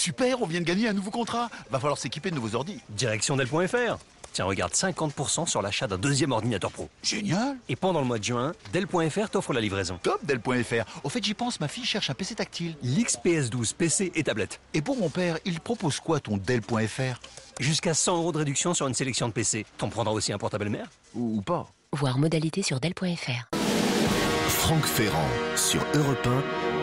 super, on vient de gagner un nouveau contrat. Va falloir s'équiper de nouveaux ordi. Direction Dell.fr. Tiens, regarde, 50% sur l'achat d'un deuxième ordinateur pro. Génial Et pendant le mois de juin, Dell.fr t'offre la livraison. Top Dell.fr Au fait, j'y pense, ma fille cherche un PC tactile. L'XPS 12, PC et tablette. Et pour mon père, il propose quoi ton Dell.fr Jusqu'à 100 euros de réduction sur une sélection de PC. T'en prendras aussi un portable mère ou, pas Voir modalité sur Dell.fr. Franck Ferrand sur Europe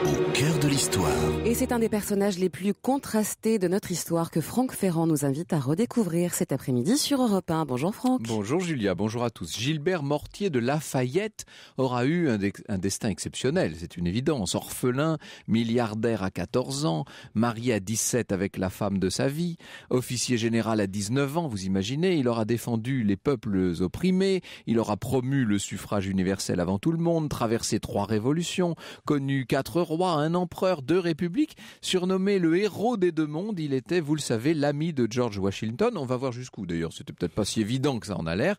au cœur de l'histoire. Et c'est un des personnages les plus contrastés de notre histoire que Franck Ferrand nous invite à redécouvrir cet après-midi sur Europe 1. Bonjour Franck. Bonjour Julia, bonjour à tous. Gilbert Mortier de Lafayette aura eu un, destin exceptionnel, c'est une évidence. Orphelin, milliardaire à 14 ans, marié à 17 avec la femme de sa vie, officier général à 19 ans, vous imaginez, il aura défendu les peuples opprimés, il aura promu le suffrage universel avant tout le monde, traversé trois révolutions, connu quatre roi, un empereur, de république, Surnommé le héros des deux mondes, il était, vous le savez, l'ami de George Washington. On va voir jusqu'où d'ailleurs, c'était peut-être pas si évident que ça en a l'air.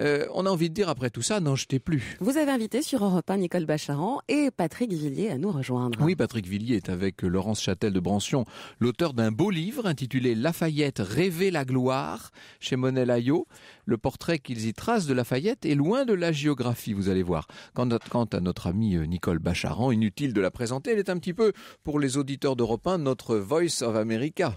Euh, on a envie de dire après tout ça, n'en jetez plus. Vous avez invité sur Europe 1 Nicole Bacharan et Patrick Villiers à nous rejoindre. Oui, Patrick Villiers est avec Laurence Châtel de Brancion, l'auteur d'un beau livre intitulé Lafayette, rêver la gloire, chez Monet layot Le portrait qu'ils y tracent de Lafayette est loin de la géographie, vous allez voir. Quant à notre amie euh, Nicole Bacharan, inutile de la présenter, elle est un petit peu, pour les auditeurs d'Europe 1, notre Voice of America.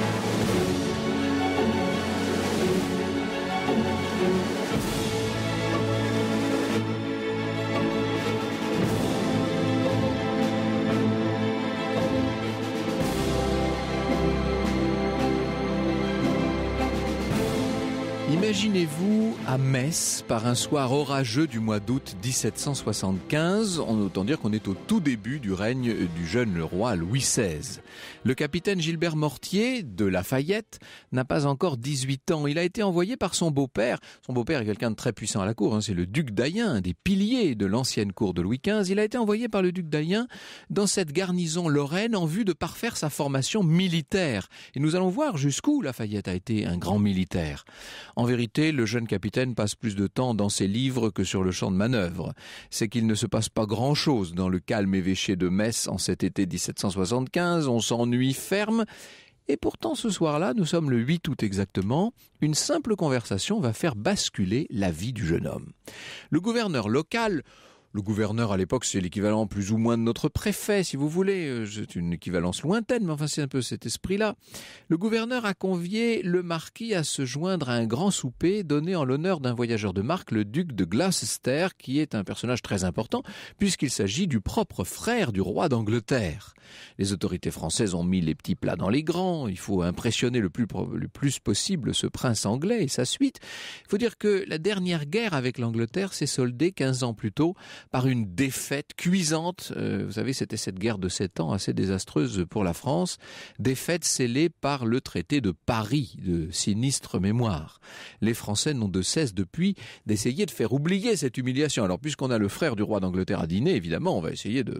Imaginez-vous à Metz par un soir orageux du mois d'août 1775, on autant dire qu'on est au tout début du règne du jeune roi Louis XVI. Le capitaine Gilbert Mortier de Lafayette n'a pas encore 18 ans. Il a été envoyé par son beau-père. Son beau-père est quelqu'un de très puissant à la cour, hein. c'est le duc d'Ayen, un des piliers de l'ancienne cour de Louis XV. Il a été envoyé par le duc d'Ayen dans cette garnison lorraine en vue de parfaire sa formation militaire. Et nous allons voir jusqu'où Lafayette a été un grand militaire. En le jeune capitaine passe plus de temps dans ses livres que sur le champ de manœuvre. C'est qu'il ne se passe pas grand-chose dans le calme évêché de Metz en cet été 1775, on s'ennuie ferme, et pourtant ce soir-là, nous sommes le 8 août exactement, une simple conversation va faire basculer la vie du jeune homme. Le gouverneur local le gouverneur à l'époque, c'est l'équivalent plus ou moins de notre préfet, si vous voulez. Euh, c'est une équivalence lointaine, mais enfin c'est un peu cet esprit-là. Le gouverneur a convié le marquis à se joindre à un grand souper donné en l'honneur d'un voyageur de marque, le duc de Gloucester, qui est un personnage très important, puisqu'il s'agit du propre frère du roi d'Angleterre. Les autorités françaises ont mis les petits plats dans les grands, il faut impressionner le plus, possible ce prince anglais et sa suite. Il faut dire que la dernière guerre avec l'Angleterre s'est soldée 15 ans plus tôt par une défaite cuisante. Euh, vous savez, c'était cette guerre de sept ans assez désastreuse pour la France. Défaite scellée par le traité de Paris, de sinistre mémoire. Les Français n'ont de cesse depuis d'essayer de faire oublier cette humiliation. Alors, puisqu'on a le frère du roi d'Angleterre à dîner, évidemment, on va essayer de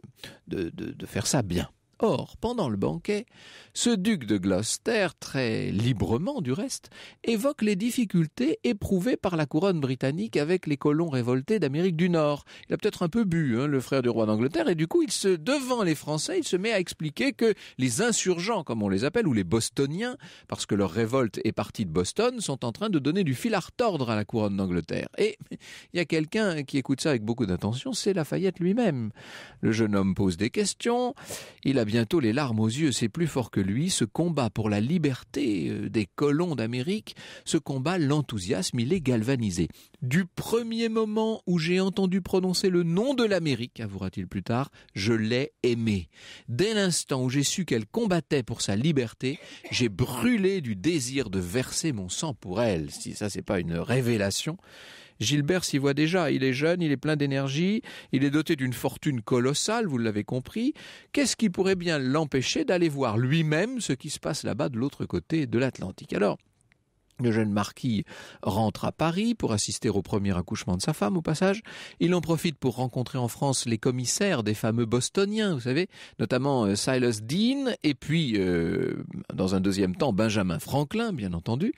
faire ça bien. Or, pendant le banquet, ce duc de Gloucester, très librement du reste, évoque les difficultés éprouvées par la couronne britannique avec les colons révoltés d'Amérique du Nord. Il a peut-être un peu bu, hein, le frère du roi d'Angleterre, et du coup, il se, devant les Français, il se met à expliquer que les insurgents, comme on les appelle, ou les bostoniens, parce que leur révolte est partie de Boston, sont en train de donner du fil à retordre à la couronne d'Angleterre. Et il y a quelqu'un qui écoute ça avec beaucoup d'attention, c'est Lafayette lui-même. Le jeune homme pose des questions, il a bientôt les larmes aux yeux, c'est plus fort que lui, ce combat pour la liberté euh, des colons d'Amérique, ce combat l'enthousiasme, il est galvanisé. Du premier moment où j'ai entendu prononcer le nom de l'Amérique, avouera-t-il plus tard, je l'ai aimé. Dès l'instant où j'ai su qu'elle combattait pour sa liberté, j'ai brûlé du désir de verser mon sang pour elle. Si ça c'est pas une révélation, Gilbert s'y voit déjà. Il est jeune, il est plein d'énergie, il est doté d'une fortune colossale, vous l'avez compris. Qu'est-ce qui pourrait bien l'empêcher d'aller voir lui-même ce qui se passe là-bas de l'autre côté de l'Atlantique Alors, le jeune marquis rentre à Paris pour assister au premier accouchement de sa femme au passage. Il en profite pour rencontrer en France les commissaires des fameux bostoniens, vous savez, notamment euh, Silas Dean et puis, euh, dans un deuxième temps, Benjamin Franklin, bien entendu.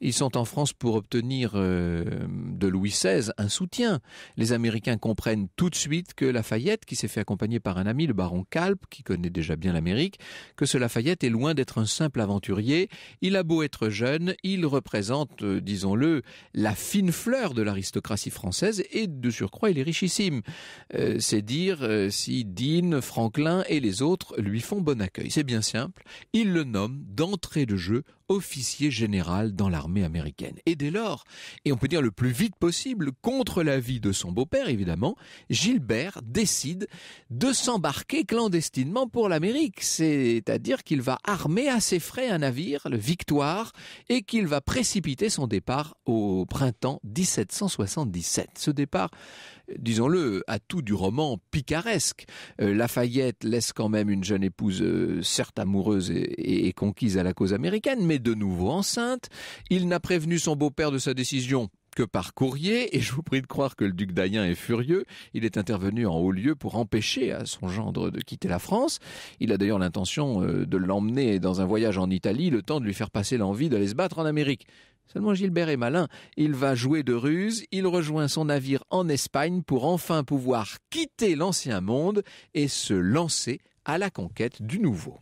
Ils sont en France pour obtenir euh, de Louis XVI un soutien. Les Américains comprennent tout de suite que Lafayette, qui s'est fait accompagner par un ami, le baron Kalp, qui connaît déjà bien l'Amérique, que ce Lafayette est loin d'être un simple aventurier. Il a beau être jeune, il représente, euh, disons-le, la fine fleur de l'aristocratie française et de surcroît il est richissime. Euh, c'est dire si Dean, Franklin et les autres lui font bon accueil. C'est bien simple. Il le nomme d'entrée de jeu officier général dans l'armée américaine. Et dès lors, et on peut dire le plus vite possible, contre l'avis de son beau-père évidemment, Gilbert décide de s'embarquer clandestinement pour l'Amérique, c'est-à-dire qu'il va armer à ses frais un navire, le Victoire, et qu'il va précipiter son départ au printemps 1777. Ce départ, disons-le, a tout du roman picaresque. Euh, Lafayette laisse quand même une jeune épouse euh, certes amoureuse et conquise à la cause américaine, mais de nouveau enceinte. Il n'a prévenu son beau-père de sa décision que par courrier, et je vous prie de croire que le duc d'Ayen est furieux. Il est intervenu en haut lieu pour empêcher à son gendre de quitter la France. Il a d'ailleurs l'intention euh, de l'emmener dans un voyage en Italie, le temps de lui faire passer l'envie d'aller se battre en Amérique. Seulement Gilbert est malin, il va jouer de ruse, il rejoint son navire en Espagne pour enfin pouvoir quitter l'ancien monde et se lancer à la conquête du nouveau.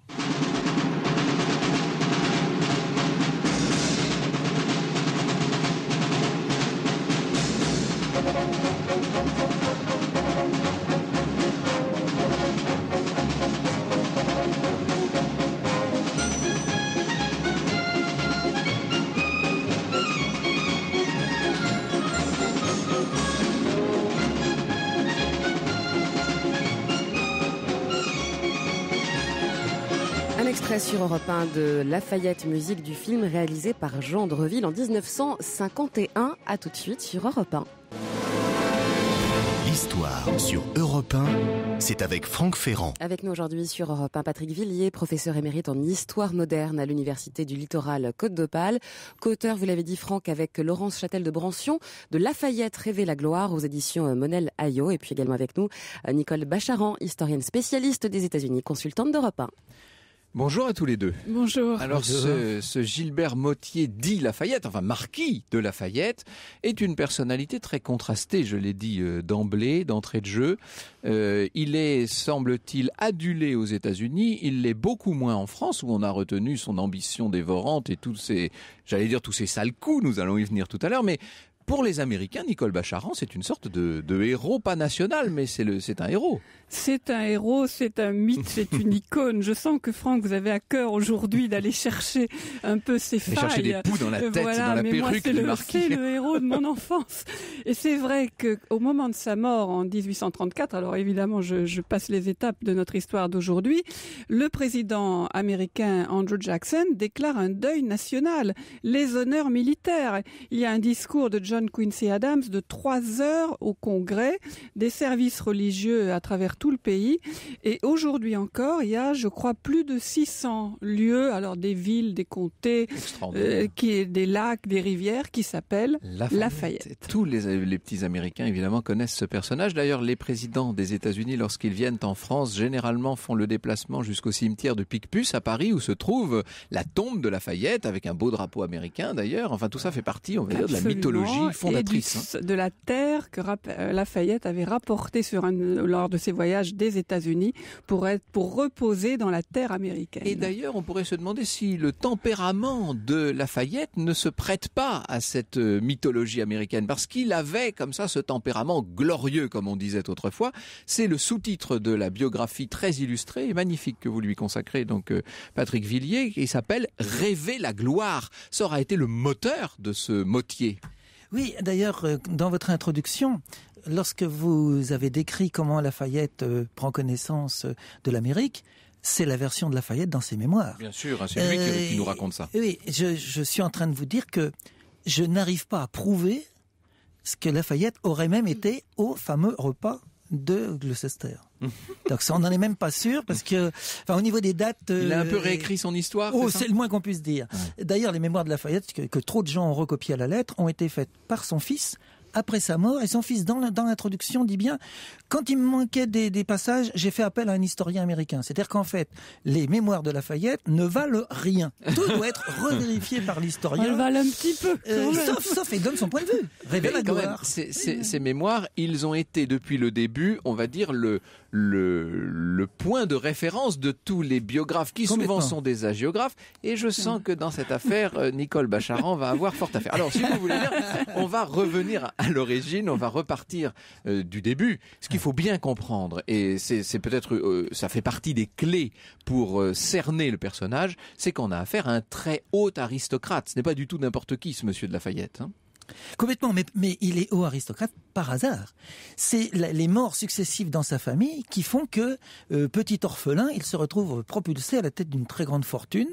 Extrait sur Europe 1 de Lafayette, musique du film réalisé par Jean Dreville en 1951. À tout de suite sur Europe 1. L'histoire sur Europe 1, c'est avec Franck Ferrand. Avec nous aujourd'hui sur Europe 1, Patrick Villiers, professeur émérite en histoire moderne à l'université du littoral Côte d'Opale. Co-auteur, vous l'avez dit Franck, avec Laurence Châtel de Brancion, de Lafayette Rêver la gloire aux éditions Monel Ayo. Et puis également avec nous, euh, Nicole Bacharan, historienne spécialiste des États-Unis, consultante d'Europe 1. Bonjour à tous les deux. Bonjour. Alors Ce, Gilbert Mottier dit Lafayette, enfin marquis de Lafayette, est une personnalité très contrastée, je l'ai dit euh, d'emblée, d'entrée de jeu. Euh, il est, semble-t-il, adulé aux États-Unis, il l'est beaucoup moins en France où on a retenu son ambition dévorante et tous ses, j'allais dire tous ses sales coups, nous allons y venir tout à l'heure, mais pour les Américains, Nicole Bacharan, c'est une sorte de, héros, pas national, mais c'est le, c'est un héros. C'est un héros, c'est un mythe, c'est une icône. Je sens que Franck, vous avez à cœur aujourd'hui d'aller chercher un peu ses failles. Chercher des poux dans la tête, dans la perruque c'est le, c'est le héros de mon enfance. Et c'est vrai qu'au moment de sa mort en 1834, alors évidemment, je, je passe les étapes de notre histoire d'aujourd'hui, le président américain Andrew Jackson déclare un deuil national, les honneurs militaires. Il y a un discours de John Quincy Adams de trois heures au Congrès des services religieux à travers tout le pays. Et aujourd'hui encore, il y a, je crois, plus de 600 lieux, alors des villes, des comtés, euh, qui, des lacs, des rivières, qui s'appellent Lafayette. Tous les, euh, les petits Américains, évidemment, connaissent ce personnage. D'ailleurs, les présidents des États-Unis, lorsqu'ils viennent en France, généralement font le déplacement jusqu'au cimetière de Picpus à Paris, où se trouve la tombe de Lafayette, avec un beau drapeau américain, d'ailleurs. Enfin, tout ça fait partie, on va dire, de la mythologie fondatrice. Et hein. de la terre que euh, Lafayette avait rapportée sur lors de ses voyages des États-Unis pour être pour reposer dans la terre américaine. Et d'ailleurs, on pourrait se demander si le tempérament de Lafayette ne se prête pas à cette euh, mythologie américaine parce qu'il avait comme ça ce tempérament glorieux comme on disait autrefois. C'est le sous-titre de la biographie très illustrée et magnifique que vous lui consacrez donc euh, Patrick Villiers qui s'appelle Rêver la gloire. Ça aura été le moteur de ce motier. Oui, d'ailleurs, euh, dans votre introduction, lorsque vous avez décrit comment Lafayette euh, prend connaissance euh, de l'Amérique, c'est la version de Lafayette dans ses mémoires. Bien sûr, hein, c'est lui qui, nous raconte ça. Oui, je, je, suis en train de vous dire que je n'arrive pas à prouver ce que Lafayette aurait même été au fameux repas de Gloucester. Donc ça, on n'en est même pas sûr parce que, enfin, au niveau des dates, il a un peu euh, réécrit son histoire. Oh, c'est le moins qu'on puisse dire. D'ailleurs, les mémoires de Lafayette que, que trop de gens ont recopiées à la lettre ont été faites par son fils après sa mort. Et son fils, dans l'introduction, dit bien, quand il me manquait des, passages, j'ai fait appel à un historien américain. C'est-à-dire qu'en fait, les mémoires de Lafayette ne valent rien. Tout doit être revérifié par l'historien. Elles valent un petit peu. Euh, sauf, sauf et donne son point de vue. Révèle Ces mémoires, ils ont été depuis le début, on va dire, le, le, le point de référence de tous les biographes qui souvent sont des agiographes. Et je sens que dans cette affaire, euh, Nicole Bacharan va avoir forte affaire. Alors, si vous voulez bien, on va revenir à à l'origine, on va repartir euh, du début. Ce qu'il faut bien comprendre, et c'est peut-être, euh, ça fait partie des clés pour euh, cerner le personnage, c'est qu'on a affaire à un très haut aristocrate. Ce n'est pas du tout n'importe qui, ce monsieur de Lafayette. Hein. Complètement, mais, il est haut aristocrate par hasard. C'est les morts successives dans sa famille qui font que, euh, petit orphelin, il se retrouve propulsé à la tête d'une très grande fortune,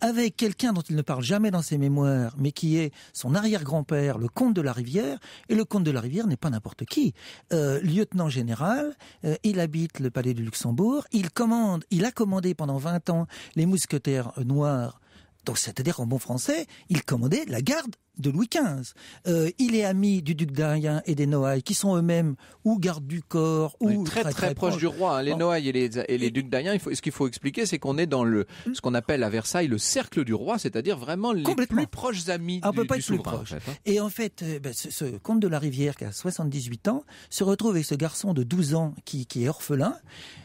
avec quelqu'un dont il ne parle jamais dans ses mémoires, mais qui est son arrière-grand-père, le comte de la Rivière, et le comte de la Rivière n'est pas n'importe qui. Euh, lieutenant général, euh, il habite le palais du Luxembourg, il commande, il a commandé pendant 20 ans les mousquetaires noirs, donc c'est-à-dire en bon français, il commandait la garde de Louis XV. Euh, il est ami du duc d'Arien et des Noailles, qui sont eux-mêmes ou gardes du corps, ou très, très, proches proche du roi. Hein. les Noailles et les, ducs d'Arien, ce qu'il faut expliquer, c'est qu'on est dans le mm. ce qu'on appelle à Versailles le cercle du roi, c'est-à-dire vraiment les plus proches amis ah, du, on peut pas souverain, plus proche. Hein. Et en fait, euh, ben, ce, comte de la Rivière, qui a 78 ans, se retrouve avec ce garçon de 12 ans qui, est orphelin.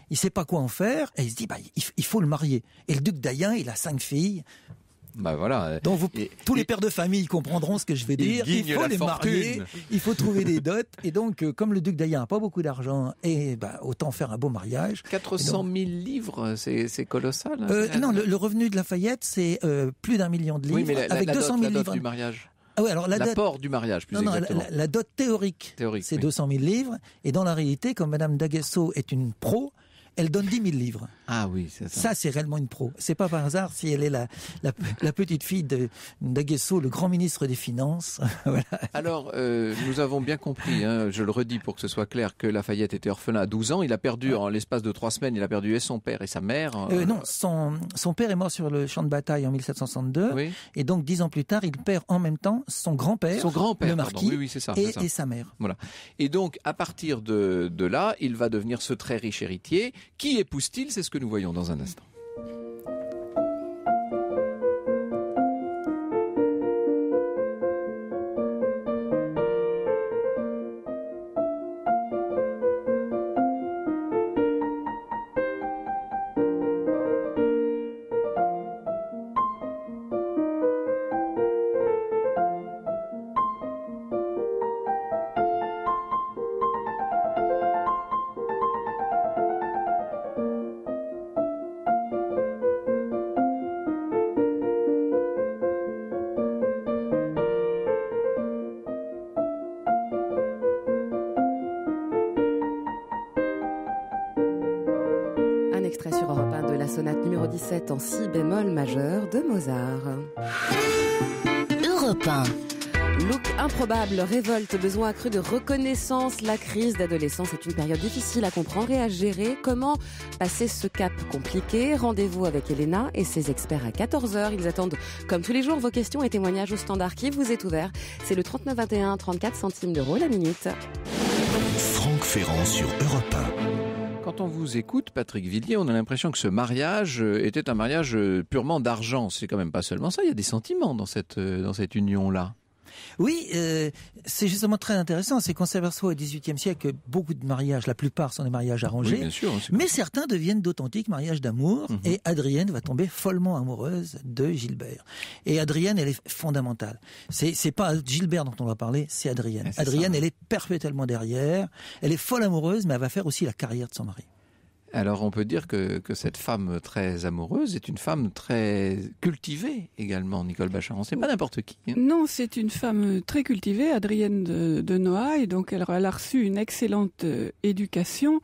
Il sait pas quoi en faire et il se dit bah, il, faut le marier. Et le duc d'Ayen, il a cinq filles. Bah, voilà. tous les pères de famille comprendront ce que je vais dire. Il faut les marier, il faut trouver des dots. Et donc, euh, comme le duc d'Ayen n'a pas beaucoup d'argent, et eh bah, ben, autant faire un beau mariage. 400 000 livres, c'est colossal. Hein. Euh, non, le, revenu de Lafayette, c'est euh, plus d'un million de livres, oui, mais avec 200 000 livres. du mariage. Ah alors la L'apport du mariage, plus non, non, exactement. La, dot théorique, c'est 200 000 livres. Et dans la réalité, comme Madame Daguesso est une pro, elle donne 10 000 livres. Ah oui, c'est ça. Ça, c'est réellement une pro. C'est pas par hasard si elle est la, la, petite fille de Daguesso, le grand ministre des Finances. Alors, euh, nous avons bien compris, hein, je le redis pour que ce soit clair, que Lafayette était orphelin à 12 ans. Il a perdu, en l'espace de trois semaines, il a perdu son père et sa mère. Hein. Euh, non, son, père est mort sur le champ de bataille en 1762. Et donc, dix ans plus tard, il perd en même temps son grand-père, son grand le marquis, et, sa mère. Voilà. Et donc, à partir de, de là, il va devenir ce très riche héritier qui épouse-t-il C'est ce que nous voyons dans un instant. si bémol majeur de Mozart. Europe 1. Look improbable, révolte, besoin accru de reconnaissance. La crise d'adolescence est une période difficile à comprendre et à gérer. Comment passer ce cap compliqué Rendez-vous avec Elena et ses experts à 14h. Ils attendent, comme tous les jours, vos questions et témoignages au standard qui vous est ouvert. C'est le 39,21, 34 centimes d'euros la minute. Franck Ferrand sur Europe 1 quand on vous écoute, Patrick Villiers, on a l'impression que ce mariage euh, était un mariage euh, purement d'argent. C'est quand même pas seulement ça, il y a des sentiments dans cette, euh, dans cette union-là. Oui, euh, c'est justement très intéressant. C'est qu'on s'aperçoit au XVIIIe siècle que beaucoup de mariages, la plupart sont des mariages arrangés, hein, mais certains deviennent d'authentiques mariages d'amour. Mhm. Et Adrienne va tomber follement amoureuse de Gilbert. Et Adrienne, elle est fondamentale. C'est pas Gilbert dont on va parler, c'est Adrienne. Eh, Adrienne, elle est perpétuellement derrière. Elle est folle amoureuse, mais elle va faire aussi la carrière de son mari. Alors on peut dire que, cette femme très amoureuse est une femme très cultivée également, Nicole Bacharan. C'est pas n'importe qui. Hein. Non, c'est une femme très cultivée, Adrienne de, Noailles. Donc elle, a reçu une excellente euh, éducation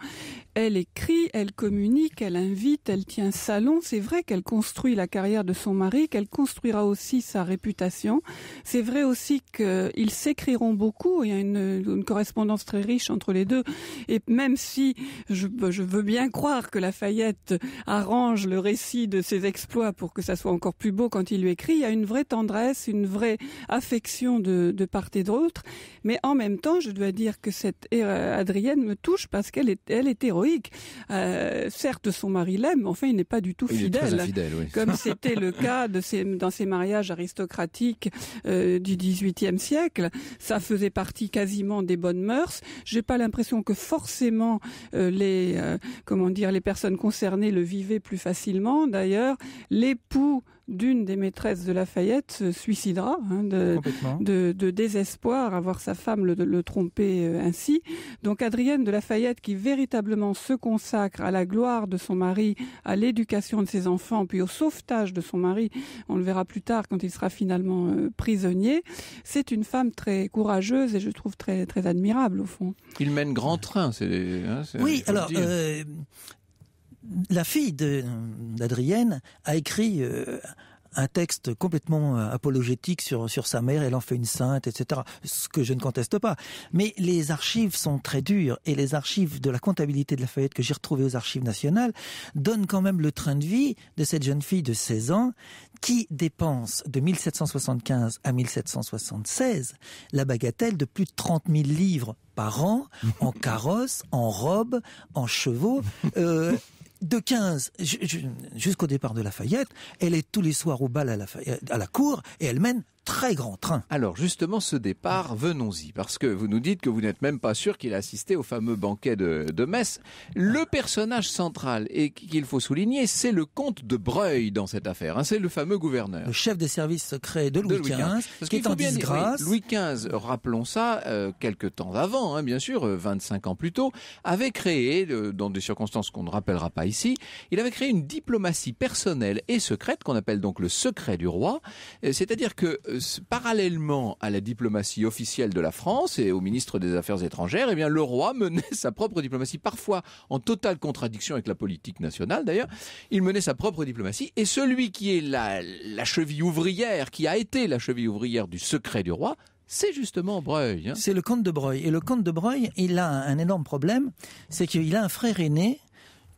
elle écrit, elle communique, elle invite, elle tient salon. C'est vrai qu'elle construit la carrière de son mari, qu'elle construira aussi sa réputation. C'est vrai aussi qu'ils s'écriront beaucoup. Il y a une, correspondance très riche entre les deux. Et même si je, veux bien croire que Lafayette arrange le récit de ses exploits pour que ça soit encore plus beau quand il lui écrit, il y a une vraie tendresse, une vraie affection de, part et d'autre. Mais en même temps, je dois dire que cette Adrienne me touche parce qu'elle elle est euh, certes, son mari l'aime, mais enfin, il n'est pas du tout fidèle. Comme c'était le cas dans ces mariages aristocratiques euh, du XVIIIe siècle. Ça faisait partie quasiment des bonnes mœurs. J'ai pas l'impression que forcément euh, les, comment dire, les personnes concernées le vivaient plus facilement. D'ailleurs, l'époux d'une des maîtresses de Lafayette se suicidera hein, de, désespoir à voir sa femme le, le tromper ainsi. Donc Adrienne de Lafayette, qui véritablement se consacre à la gloire de son mari, à l'éducation de ses enfants, puis au sauvetage de son mari, on le verra plus tard quand il sera finalement euh, prisonnier, c'est une femme très courageuse et je trouve très, très admirable au fond. Il mène grand train, c'est... Hein, oui, alors... Euh, la fille d'Adrienne a écrit euh, un texte complètement euh, apologétique sur, sur sa mère, elle en fait une sainte, etc. Ce que je ne conteste pas. Mais les archives sont très dures et les archives de la comptabilité de la Fayette que j'ai retrouvées aux archives nationales donnent quand même le train de vie de cette jeune fille de 16 ans qui dépense de 1775 à 1776 la bagatelle de plus de 30 000 livres par an en carrosse, en robes, en chevaux. Euh, de 15 jusqu'au départ de Lafayette, elle est tous les soirs au bal à la, à la cour et elle mène très grand train. Alors justement, ce départ, venons-y, parce que vous nous dites que vous n'êtes même pas sûr qu'il a assisté au fameux banquet de, de Metz. Le personnage central, et qu'il faut souligner, c'est le comte de Breuil dans cette affaire. Hein. c'est le fameux gouverneur. Le chef des services secrets de Louis, XV, qui est en disgrâce. Louis XV, rappelons ça, euh, quelques temps avant, hein, bien sûr, 25 euh, ans plus tôt, avait créé, euh, dans des circonstances qu'on ne rappellera pas ici, il avait créé une diplomatie personnelle et secrète qu'on appelle donc le secret du roi. C'est-à-dire que parallèlement à la diplomatie officielle de la France et au ministre des Affaires étrangères, eh bien, le roi menait sa propre diplomatie, parfois en totale contradiction avec la politique nationale d'ailleurs. Il menait sa propre diplomatie et celui qui est la, la cheville ouvrière, qui a été la cheville ouvrière du secret du roi, c'est justement Breuil. Hein. C'est le comte de Breuil. Et le comte de Breuil, il a un énorme problème, c'est qu'il a un frère aîné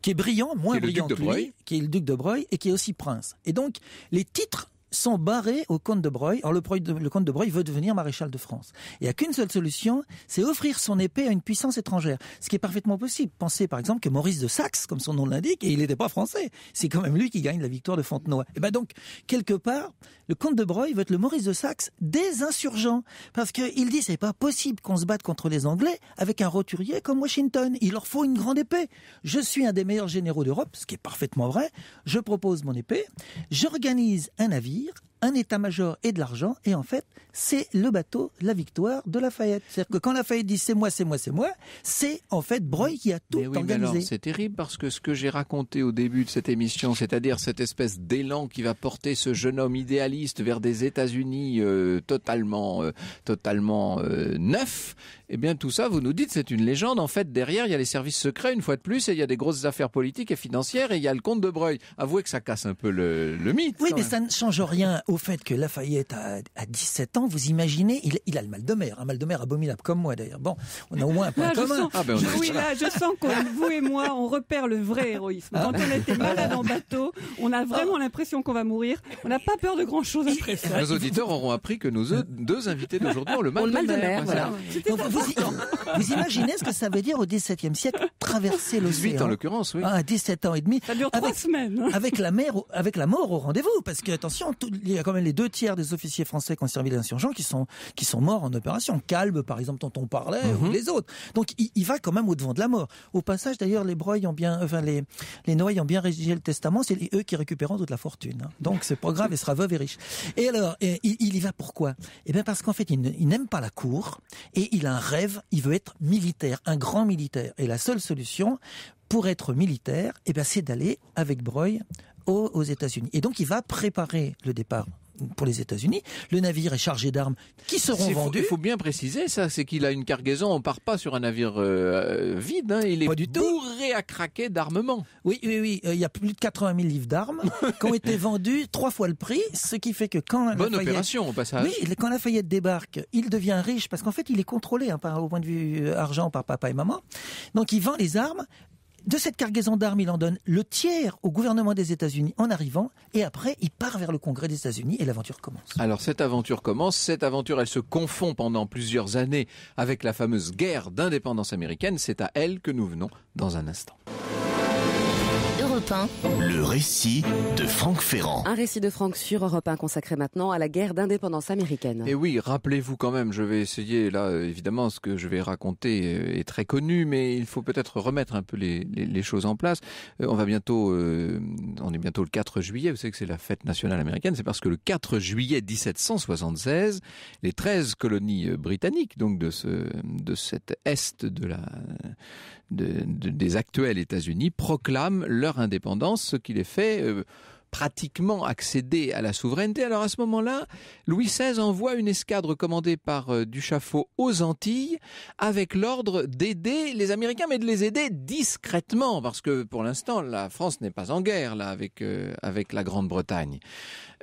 qui est brillant, moins brillant que lui, qui est le duc de Breuil et qui est aussi prince. Et donc, les titres sont barrés au comte de Broglie. Or le, comte de Broglie veut devenir maréchal de France. Il n'y a qu'une seule solution, c'est offrir son épée à une puissance étrangère, ce qui est parfaitement possible. Pensez par exemple que Maurice de Saxe, comme son nom l'indique, et il n'était pas français, c'est quand même lui qui gagne la victoire de Fontenoy. Et eh ben donc quelque part, le comte de Broglie veut être le Maurice de Saxe des insurgents, parce qu'il dit c'est pas possible qu'on se batte contre les Anglais avec un roturier comme Washington. Il leur faut une grande épée. Je suis un des meilleurs généraux d'Europe, ce qui est parfaitement vrai. Je propose mon épée. J'organise un avis un état-major et de l'argent. Et en fait, c'est le bateau, la victoire de Lafayette. C'est-à-dire que quand Lafayette dit c'est moi, c'est moi, c'est moi, c'est en fait Breuil qui a tout organisé. C'est terrible parce que ce que j'ai raconté au début de cette émission, c'est-à-dire cette espèce d'élan qui va porter ce jeune homme idéaliste vers des États-Unis euh, totalement, euh, totalement euh, neufs, et eh bien tout ça, vous nous dites, c'est une légende. En fait, derrière, il y a les services secrets une fois de plus, et il y a des grosses affaires politiques et financières, et il y a le compte de Breuil. Avouez que ça casse un peu le, mythe. Oui, mais ça ne change rien au fait que Lafayette a, 17 ans, vous imaginez, il, a le mal de mer, un mal de mer abominable, comme moi d'ailleurs. Bon, on a au moins un point ah, commun. Ah, ben, je sens, sens que vous et moi, on repère le vrai héroïsme. Quand on était malade ah. en bateau, on a vraiment l'impression qu'on va mourir. On n'a pas peur de grand-chose après ça. Nos auditeurs auront appris que nos deux invités d'aujourd'hui ont le mal, de, mer. vous, imaginez ce que ça veut dire au XVIIe siècle, traverser l'océan 8 en l'occurrence, oui. 17 ans et demi. Ça dure trois semaines. Avec la mer, avec la mort au rendez-vous, parce que attention, tout, il y a quand même les deux tiers des officiers français qui ont servi les insurgents qui sont, qui sont morts en opération. Calbe, par exemple, dont on parlait, ou mhm. les autres. Donc il, va quand même au devant de la mort. Au passage, d'ailleurs, les Breuil ont bien, enfin les, les Noailles ont bien rédigé le testament. C'est eux qui récupéreront toute la fortune. Hein. Donc c'est pas grave, il sera veuve et riche. Et alors, il, y va pourquoi eh bien parce qu'en fait, il n'aime pas la cour et il a un rêve. Il veut être militaire, un grand militaire. Et la seule solution pour être militaire, eh c'est d'aller avec Breuil aux, États-Unis. Et donc il va préparer le départ pour les États-Unis. Le navire est chargé d'armes qui seront vendues. Il faut bien préciser ça, c'est qu'il a une cargaison. On part pas sur un navire euh, euh, vide. Hein. il est bourré tout. à craquer d'armement. Oui, oui, euh, Il y a plus de 80 000 livres d'armes qui ont été vendues trois fois le prix, ce qui fait que quand bonne Lafayette, opération au passage. Oui, quand débarque, il devient riche parce qu'en fait, il est contrôlé hein, par, au point de vue argent par papa et maman. Donc, il vend les armes. De cette cargaison d'armes, il en donne le tiers au gouvernement des États-Unis en arrivant, et après, il part vers le Congrès des États-Unis et l'aventure commence. Alors cette aventure commence, cette aventure, elle se confond pendant plusieurs années avec la fameuse guerre d'indépendance américaine. C'est à elle que nous venons dans un instant. Le récit de Franck Ferrand. Un récit de Franck sur Europe 1 consacré maintenant à la guerre d'indépendance américaine. Et eh oui, rappelez-vous quand même, je vais essayer là, évidemment, ce que je vais raconter est très connu, mais il faut peut-être remettre un peu les, choses en place. Euh, on va bientôt, euh, on est bientôt le 4 juillet, vous savez que c'est la fête nationale américaine, c'est parce que le 4 juillet 1776, les 13 colonies euh, britanniques, donc de ce, de cet est de la, de, des actuels États-Unis proclament leur indépendance, ce qui les fait euh, pratiquement accéder à la souveraineté. Alors à ce moment-là, Louis XVI envoie une escadre commandée par euh, Du Duchafaud aux Antilles avec l'ordre d'aider les Américains, mais de les aider discrètement, parce que pour l'instant, la France n'est pas en guerre avec, euh, avec la Grande-Bretagne.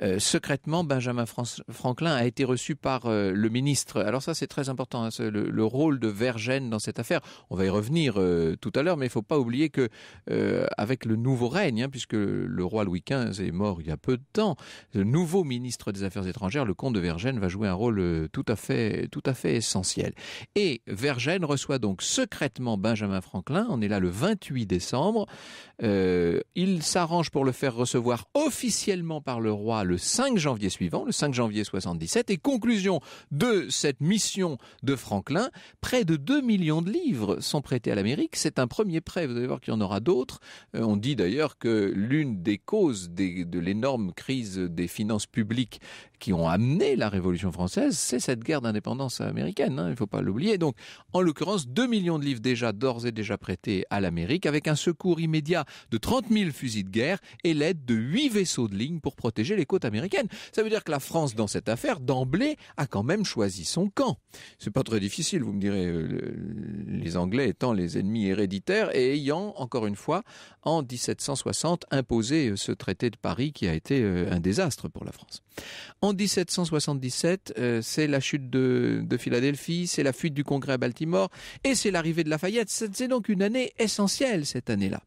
Euh, secrètement, Benjamin Franklin a été reçu par le ministre. Alors ça, c'est très important, hein, le, rôle de Vergennes dans cette affaire. On va y revenir tout à l'heure, mais il ne faut pas oublier que avec le nouveau règne, hein, puisque le roi Louis XV est mort il y a peu de temps, le nouveau ministre des Affaires étrangères, le comte de Vergène, va jouer un rôle euh, tout à fait, tout à fait essentiel. Et Vergène reçoit donc secrètement Benjamin Franklin. On est là le 28 décembre. Euh, il s'arrange pour le faire recevoir officiellement par le roi le 5 janvier suivant, le 5 janvier 77. Et conclusion de cette mission de Franklin, près de 2 millions de livres sont prêtés à l'Amérique. C'est un premier prêt. Vous allez voir qu'il y en aura d'autres. Euh, on dit d'ailleurs que l'une des causes des de l'énorme crise des finances publiques qui ont amené la Révolution française, c'est cette guerre d'indépendance américaine, hein, il ne faut pas l'oublier. Donc, en l'occurrence, 2 millions de livres déjà d'ores et déjà prêtés à l'Amérique, avec un secours immédiat de 30 000 fusils de guerre et l'aide de 8 vaisseaux de ligne pour protéger les côtes américaines. Ça veut dire que la France, dans cette affaire, d'emblée, a quand même choisi son camp. C'est pas très difficile, vous me direz, euh, les Anglais étant les ennemis héréditaires et ayant, encore une fois, en 1760, imposé euh, ce traité Paris qui a été euh, un désastre pour la France. En 1777, euh, c'est la chute de, de Philadelphie, c'est la fuite du Congrès à Baltimore et c'est l'arrivée de Lafayette. C'est donc une année essentielle cette année-là.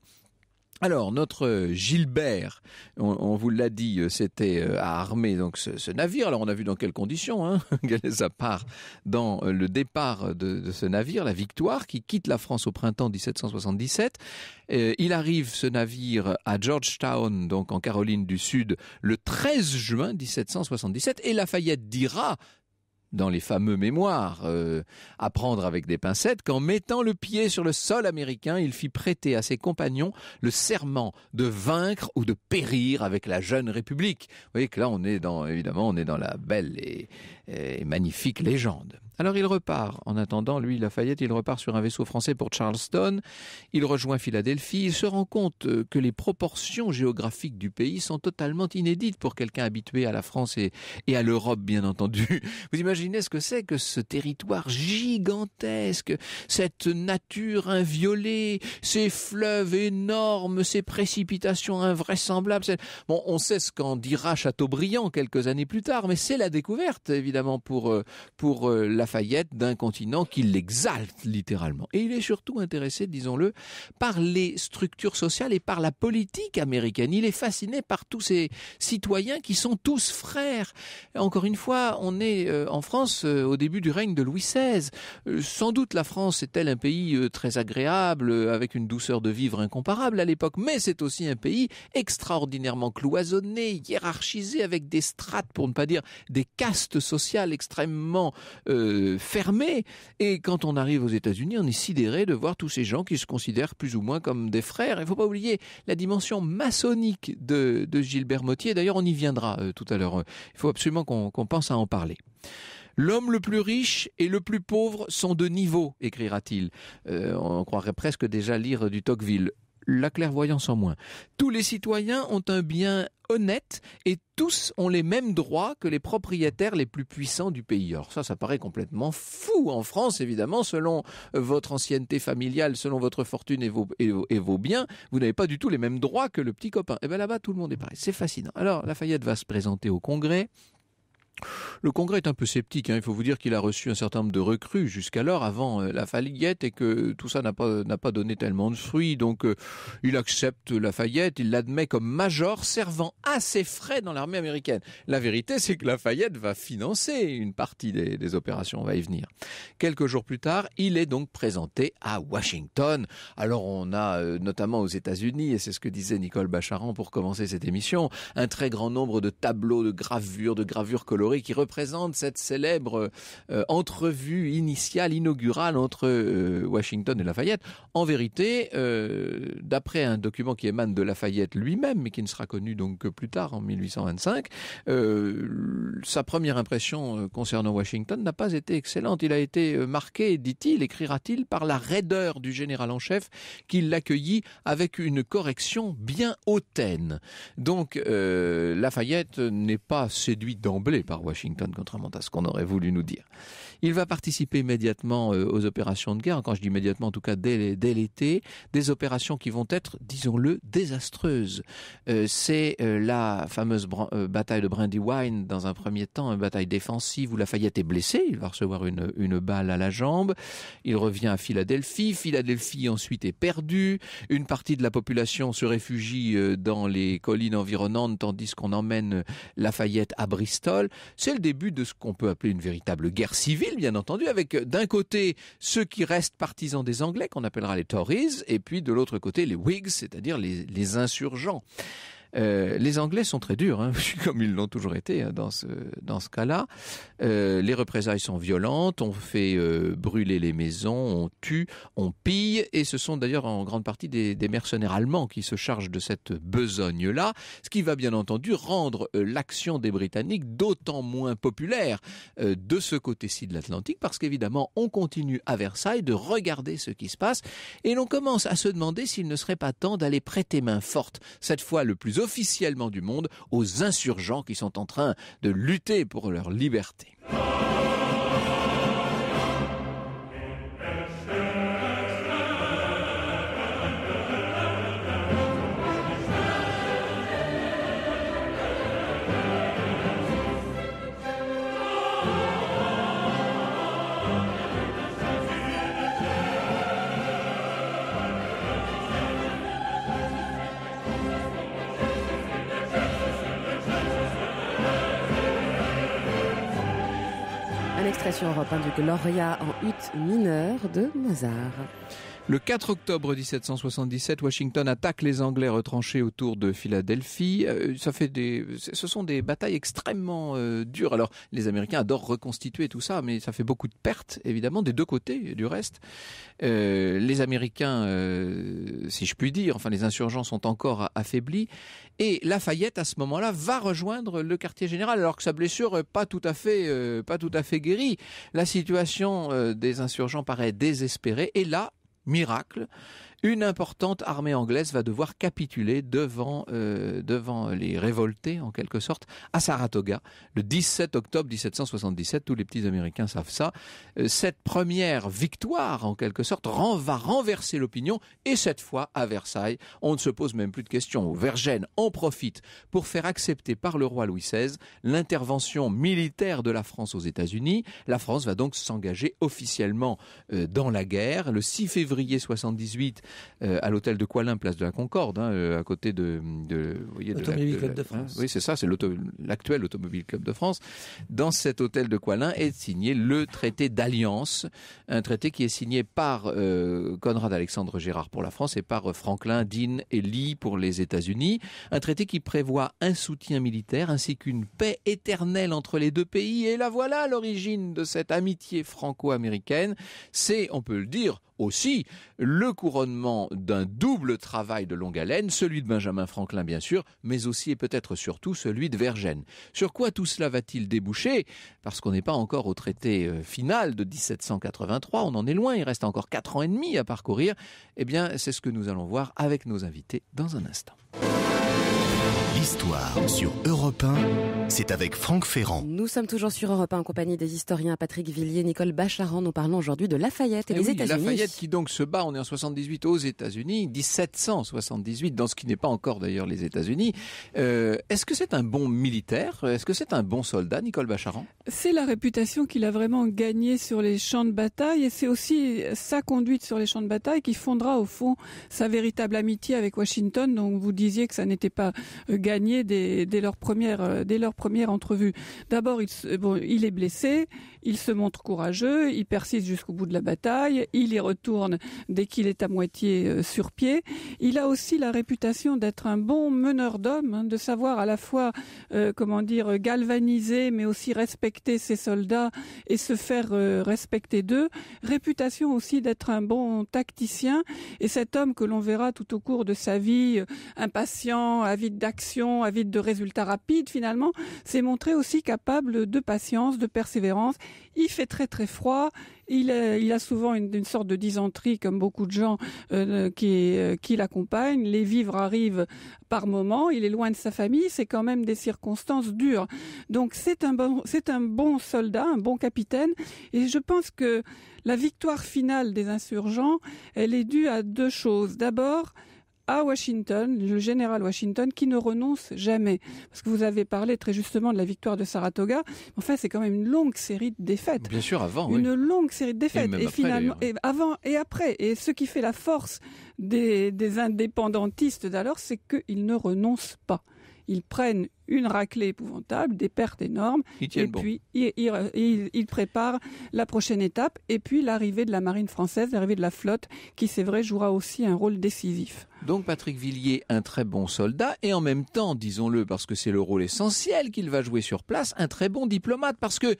Alors, notre euh, Gilbert, on, vous l'a dit, c'était euh, à euh, armer donc ce, navire. Alors, on a vu dans quelles conditions, hein, sa part dans le départ de, ce navire, la Victoire, qui quitte la France au printemps 1777. il arrive, ce navire, à Georgetown, donc en Caroline du Sud, le 13 juin 1777, et Lafayette dira dans les fameux mémoires euh, à prendre avec des pincettes qu'en mettant le pied sur le sol américain, il fit prêter à ses compagnons le serment de vaincre ou de périr avec la jeune République. Vous voyez que là, on est dans évidemment, on est dans la belle et et magnifique légende. Alors il repart, en attendant, lui, Lafayette, il repart sur un vaisseau français pour Charleston, il rejoint Philadelphie, il se rend compte euh, que les proportions géographiques du pays sont totalement inédites pour quelqu'un habitué à la France et, à l'Europe, bien entendu. Vous imaginez ce que c'est que ce territoire gigantesque, cette nature inviolée, ces fleuves énormes, ces précipitations invraisemblables. Bon, on sait ce qu'en dira Chateaubriand quelques années plus tard, mais c'est la découverte, évidemment évidemment pour euh, pour euh, Lafayette d'un continent qui l'exalte littéralement. Et il est surtout intéressé, disons-le, par les structures sociales et par la politique américaine. Il est fasciné par tous ces citoyens qui sont tous frères. Encore une fois, on est euh, en France au début du règne de Louis XVI. Sans doute la France est-elle un pays très agréable, avec une douceur de vivre incomparable à l'époque, mais c'est aussi un pays extraordinairement cloisonné, hiérarchisé, avec des strates, pour ne pas dire des castes sociales extrêmement euh, fermé. Et quand on arrive aux États-Unis, on est sidéré de voir tous ces gens qui se considèrent plus ou moins comme des frères. Il ne faut pas oublier la dimension maçonnique de, Gilbert Mottier. D'ailleurs, on y viendra euh, tout à l'heure. Il faut absolument qu'on pense à en parler. L'homme le plus riche et le plus pauvre sont de niveau, écrira-t-il. Euh, on croirait presque déjà lire du Tocqueville la clairvoyance en moins. Tous les citoyens ont un bien honnête et tous ont les mêmes droits que les propriétaires les plus puissants du pays. Or, ça, ça paraît complètement fou en France, évidemment, selon votre ancienneté familiale, selon votre fortune et vos, vos biens, vous n'avez pas du tout les mêmes droits que le petit copain. Et eh bien là-bas, tout le monde est pareil. C'est fascinant. Alors, Lafayette va se présenter au Congrès. Le Congrès est un peu sceptique. Hein. Il faut vous dire qu'il a reçu un certain nombre de recrues jusqu'alors, avant euh, la Lafayette, et que tout ça n'a pas n'a pas donné tellement de fruits. Donc, euh, il accepte Lafayette, il l'admet comme major servant à ses frais dans l'armée américaine. La vérité, c'est que Lafayette va financer une partie des, opérations. On va y venir. Quelques jours plus tard, il est donc présenté à Washington. Alors, on a euh, notamment aux États-Unis, et c'est ce que disait Nicole Bacharan pour commencer cette émission, un très grand nombre de tableaux, de gravures, de gravures colorées qui représente cette célèbre euh, entrevue initiale, inaugurale entre euh, Washington et Lafayette. En vérité, euh, d'après un document qui émane de Lafayette lui-même, mais qui ne sera connu donc que plus tard, en 1825, sa première impression concernant Washington n'a pas été excellente. Il a été marqué, dit-il, écrira-t-il, par la raideur du général en chef qui l'accueillit avec une correction bien hautaine. Donc Lafayette n'est pas séduit d'emblée par Washington, contrairement à ce qu'on aurait voulu nous dire. Il va participer immédiatement euh, aux opérations de guerre, quand je dis immédiatement, en tout cas dès, dès l'été, des opérations qui vont être, disons-le, désastreuses. Euh, c'est euh, la fameuse bataille de Brandywine, dans un premier temps, une bataille défensive où Lafayette est blessé, il va recevoir une, une balle à la jambe, il revient à Philadelphie, Philadelphie ensuite est perdue, une partie de la population se réfugie dans les collines environnantes, tandis qu'on emmène Lafayette à Bristol. C'est le début de ce qu'on peut appeler une véritable guerre civile bien entendu, avec euh, d'un côté ceux qui restent partisans des Anglais, qu'on appellera les Tories, et puis de l'autre côté les Whigs, c'est-à-dire les, les insurgents. Euh, les Anglais sont très durs, hein, comme ils l'ont toujours été hein, dans ce dans ce cas-là. Euh, les représailles sont violentes, on fait euh, brûler les maisons, on tue, on pille, et ce sont d'ailleurs en grande partie des, des, mercenaires allemands qui se chargent de cette besogne-là, ce qui va bien entendu rendre l'action des Britanniques d'autant moins populaire de ce côté-ci de l'Atlantique, parce qu'évidemment on continue à Versailles de regarder ce qui se passe, et l'on commence à se demander s'il ne serait pas temps d'aller prêter main forte, cette fois le plus officiellement du monde aux insurgents qui sont en train de lutter pour leur liberté. Europe 1 du Gloria en hutte mineure de Mozart. Le 4 octobre 1777, Washington attaque les Anglais retranchés autour de Philadelphie. Euh, ça fait des, ce sont des batailles extrêmement euh, dures. Alors, les Américains adorent reconstituer tout ça, mais ça fait beaucoup de pertes, évidemment, des deux côtés, du reste. Euh, les Américains, si je puis dire, enfin, les insurgents sont encore affaiblis. Et Lafayette, à ce moment-là, va rejoindre le quartier général, alors que sa blessure n'est pas tout à fait, pas tout à fait guérie. La situation des insurgents paraît désespérée. Et là, miracle une importante armée anglaise va devoir capituler euh, devant, les révoltés, en quelque sorte, à Saratoga, le 17 octobre 1777. Tous les petits Américains savent ça. Euh, cette première victoire, en quelque sorte, va renverser l'opinion, et cette fois, à Versailles, on ne se pose même plus de questions. Vergennes en profite pour faire accepter par le roi Louis XVI l'intervention militaire de la France aux États-Unis. La France va donc s'engager officiellement euh, dans la guerre. Le 6 février 78, euh, à l'hôtel de Coalin, place de la Concorde, hein, euh, à côté de, l'Automobile Club de France. Hein, oui, c'est ça, c'est l'actuel Automobile Club de France. Dans cet hôtel de Coalin est signé le traité d'alliance, un traité qui est signé par euh, Conrad Alexandre Gérard pour la France et par Franklin Dean et Lee pour les États-Unis, un traité qui prévoit un soutien militaire ainsi qu'une paix éternelle entre les deux pays et la voilà l'origine de cette amitié franco-américaine, c'est on peut le dire aussi le couronnement d'un double travail de longue haleine, celui de Benjamin Franklin bien sûr, mais aussi et peut-être surtout celui de Vergène. Sur quoi tout cela va-t-il déboucher Parce qu'on n'est pas encore au traité euh, final de 1783, on en est loin, il reste encore 4 ans et demi à parcourir. Eh bien, c'est ce que nous allons voir avec nos invités dans un instant. L'histoire sur Europe 1, c'est avec Franck Ferrand. Nous sommes toujours sur Europe 1 en compagnie des historiens Patrick Villiers, Nicole Bacharan. Nous parlons aujourd'hui de Lafayette et, eh des États-Unis. Lafayette qui donc se bat, on est en 78 aux États-Unis, 1778 dans ce qui n'est pas encore d'ailleurs les États-Unis. Euh, est-ce que c'est un bon militaire Est-ce que c'est un bon soldat, Nicole Bacharan C'est la réputation qu'il a vraiment gagnée sur les champs de bataille et c'est aussi sa conduite sur les champs de bataille qui fondera au fond sa véritable amitié avec Washington. Donc vous disiez que ça n'était pas euh, gagné euh, dès, leur première, entrevue. D'abord, il, bon, il est blessé, il se montre courageux, il persiste jusqu'au bout de la bataille, il y retourne dès qu'il est à moitié euh, sur pied. Il a aussi la réputation d'être un bon meneur d'hommes, hein, de savoir à la fois, euh, comment dire, galvaniser, mais aussi respecter ses soldats et se faire euh, respecter d'eux. Réputation aussi d'être un bon tacticien. Et cet homme que l'on verra tout au cours de sa vie, impatient, avide d'action, avide de résultats rapides, finalement, s'est montré aussi capable de patience, de persévérance il fait très très froid, il euh, a, souvent une, sorte de dysenterie comme beaucoup de gens euh, euh, qui, l'accompagnent, les vivres arrivent par moments, il est loin de sa famille, c'est quand même des circonstances dures. Donc c'est un bon c'est un bon soldat, un bon capitaine et je pense que la victoire finale des insurgents, elle est due à deux choses. D'abord, à Washington, le général Washington, qui ne renonce jamais. Parce que vous avez parlé très justement de la victoire de Saratoga. Enfin, c'est quand même une longue série de défaites. Bien sûr, avant. Une longue série de défaites. Et, finalement, et avant et après. Et ce qui fait la force des, des indépendantistes d'alors, c'est qu'ils ne renoncent pas ils prennent une raclée épouvantable, des pertes énormes, et puis ils, préparent la prochaine étape, et puis l'arrivée de la marine française, l'arrivée de la flotte, qui c'est vrai jouera aussi un rôle décisif. Donc Patrick Villiers, un très bon soldat, et en même temps, disons-le, parce que c'est le rôle essentiel qu'il va jouer sur place, un très bon diplomate, parce que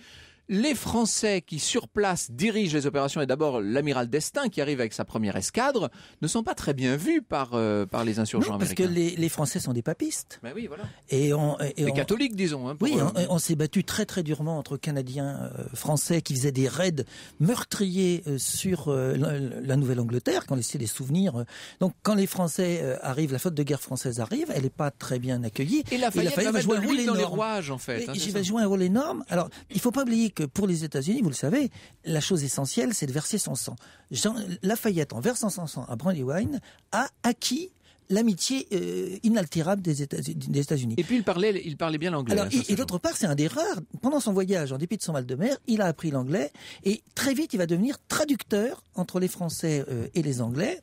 les Français qui sur place dirigent les opérations et d'abord l'amiral Destin qui arrive avec sa première escadre ne sont pas très bien vus par euh, par les insurgents non, parce que les, les, Français sont des papistes. Mais ben oui, voilà. Et on, et les catholiques, disons. Hein, oui, euh, on, s'est battu très très durement entre Canadiens, euh, Français qui faisaient des raids meurtriers sur la, Nouvelle-Angleterre, qui ont laissé des souvenirs. Donc quand les Français arrivent, la faute de guerre française arrive, elle n'est pas très bien accueillie. Et la faillite va jouer un rôle énorme. Hein, va jouer un rôle énorme. Alors, il faut pas oublier que pour les États-Unis, vous le savez, la chose essentielle, c'est de verser son sang. La Lafayette, en versant son sang à Brandywine, a acquis l'amitié euh, inaltérable des États-Unis. et puis il parlait, il parlait bien l'anglais. Hein, et, d'autre part, c'est un des rares. Pendant son voyage, en dépit de son mal de mer, il a appris l'anglais et très vite, il va devenir traducteur entre les Français euh, et les Anglais.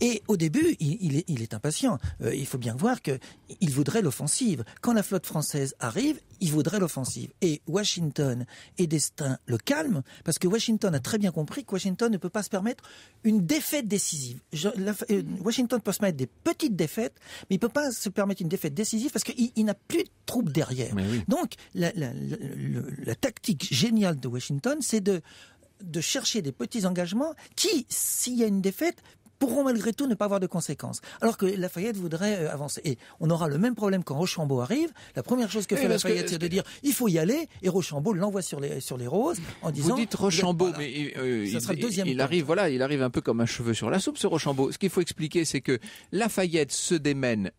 Et au début, il, est, impatient. Euh, il faut bien voir que il voudrait l'offensive. Quand la flotte française arrive, il voudrait l'offensive. Et Washington est Destin le calme parce que Washington a très bien compris que Washington ne peut pas se permettre une défaite décisive. Je, Washington peut se mettre des petits petite défaite, mais il peut pas se permettre une défaite décisive parce qu'il n'a plus de troupes derrière. Donc, la, tactique géniale de Washington, c'est de de chercher des petits engagements qui, s'il y a une défaite, pourront malgré tout ne pas avoir de conséquences. Alors que Lafayette voudrait euh, avancer. Et on aura le même problème quand Rochambeau arrive. La première chose que fait Lafayette, c'est de dire il faut y aller. Et Rochambeau l'envoie sur les, sur les roses en disant. Vous dites Rochambeau, mais il, euh, il arrive, voilà, il arrive un peu comme un cheveu sur la soupe, ce Rochambeau. Ce qu'il faut expliquer, c'est que Lafayette se démène